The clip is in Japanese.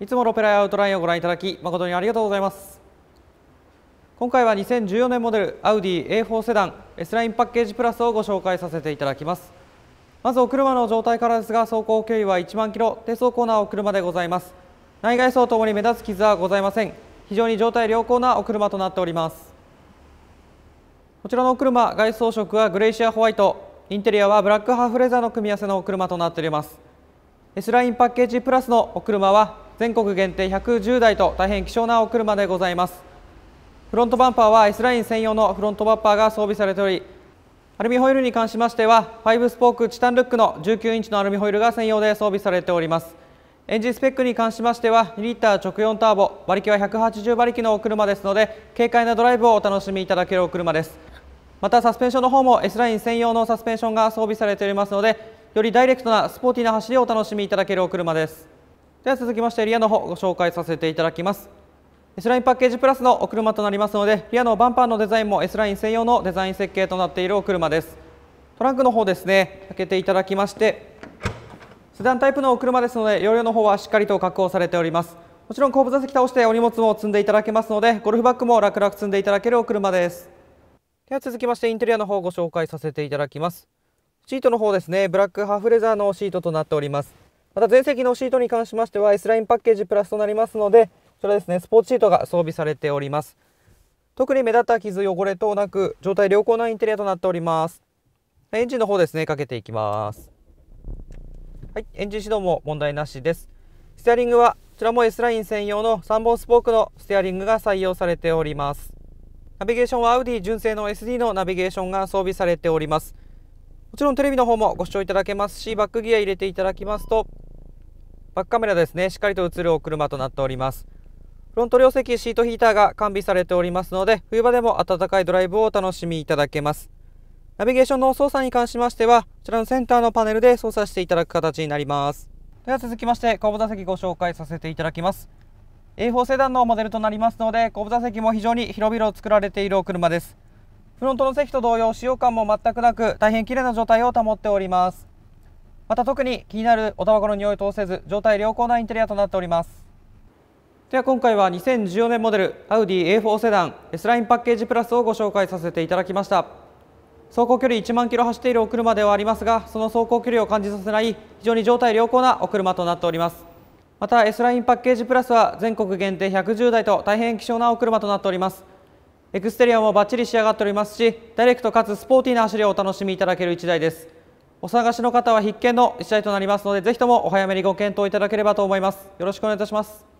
いつもロペラやアウトラインをご覧いただき誠にありがとうございます今回は2014年モデルアウディ A4 セダン S ラインパッケージプラスをご紹介させていただきますまずお車の状態からですが走行距離は1万キロ低走ナーお車でございます内外装ともに目立つ傷はございません非常に状態良好なお車となっておりますこちらのお車外装色はグレイシアホワイトインテリアはブラックハーフレザーの組み合わせのお車となっております S ラインパッケージプラスのお車は全国限定110台と大変希少なお車でございますフロントバンパーは S ライン専用のフロントバッパーが装備されておりアルミホイールに関しましては5スポークチタンルックの19インチのアルミホイールが専用で装備されておりますエンジンスペックに関しましては2リッター直4ターボ馬力は180馬力のお車ですので軽快なドライブをお楽しみいただけるお車ですまたサスペンションの方も S ライン専用のサスペンションが装備されておりますのでよりダイレクトなスポーティーな走りをお楽しみいただけるお車ですでは続きましてリアの方ご紹介させていただきます S ラインパッケージプラスのお車となりますのでリアのバンパーのデザインも S ライン専用のデザイン設計となっているお車ですトランクの方ですね開けていただきましてセダンタイプのお車ですので容量の方はしっかりと確保されておりますもちろん後部座席倒してお荷物も積んでいただけますのでゴルフバッグも楽々積んでいただけるお車ですでは続きましてインテリアの方をご紹介させていただきますシートの方ですねブラックハーフレザーのシートとなっておりますまた全席のシートに関しましては S ラインパッケージプラスとなりますので、こちらですね、スポーツシートが装備されております。特に目立った傷、汚れ等なく、状態良好なインテリアとなっております。エンジンの方ですね、かけていきます。はい、エンジン始動も問題なしです。ステアリングは、こちらも S ライン専用の3本スポークのステアリングが採用されております。ナビゲーションはアウディ純正の SD のナビゲーションが装備されております。もちろんテレビの方もご視聴いただけますし、バックギア入れていただきますと、バックカメラですねしっかりと映るお車となっておりますフロント両席シートヒーターが完備されておりますので冬場でも暖かいドライブをお楽しみいただけますナビゲーションの操作に関しましてはこちらのセンターのパネルで操作していただく形になりますでは続きまして後部座席ご紹介させていただきます A4 セダンのモデルとなりますので後部座席も非常に広々作られているお車ですフロントの席と同様使用感も全くなく大変綺麗な状態を保っておりますまた特に気になるおタバコの匂いを通せず状態良好なインテリアとなっておりますでは今回は2014年モデルアウディ A4 セダン S ラインパッケージプラスをご紹介させていただきました走行距離1万キロ走っているお車ではありますがその走行距離を感じさせない非常に状態良好なお車となっておりますまた S ラインパッケージプラスは全国限定110台と大変希少なお車となっておりますエクステリアもバッチリ仕上がっておりますしダイレクトかつスポーティーな走りをお楽しみいただける1台ですお探しの方は必見の1台となりますのでぜひともお早めにご検討いただければと思いますよろしくお願いいたします